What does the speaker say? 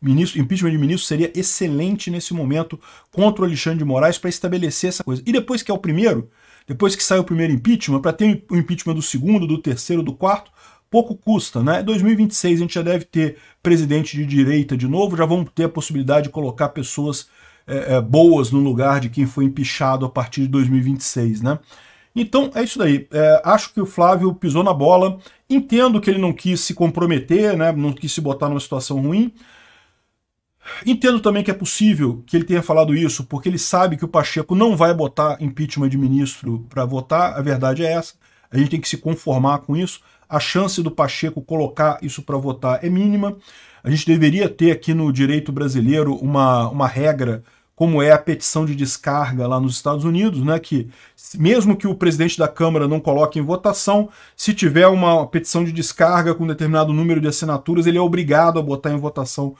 ministro, impeachment de ministro seria excelente nesse momento contra o Alexandre de Moraes para estabelecer essa coisa. E depois que é o primeiro, depois que sai o primeiro impeachment, para ter o impeachment do segundo, do terceiro, do quarto, pouco custa, né? 2026 a gente já deve ter presidente de direita de novo, já vamos ter a possibilidade de colocar pessoas é, é, boas no lugar de quem foi impeachado a partir de 2026, né? Então é isso daí. É, acho que o Flávio pisou na bola. Entendo que ele não quis se comprometer, né? não quis se botar numa situação ruim. Entendo também que é possível que ele tenha falado isso, porque ele sabe que o Pacheco não vai botar impeachment de ministro para votar, a verdade é essa. A gente tem que se conformar com isso. A chance do Pacheco colocar isso para votar é mínima. A gente deveria ter aqui no direito brasileiro uma, uma regra como é a petição de descarga lá nos Estados Unidos, né, que mesmo que o presidente da Câmara não coloque em votação, se tiver uma petição de descarga com determinado número de assinaturas, ele é obrigado a botar em votação.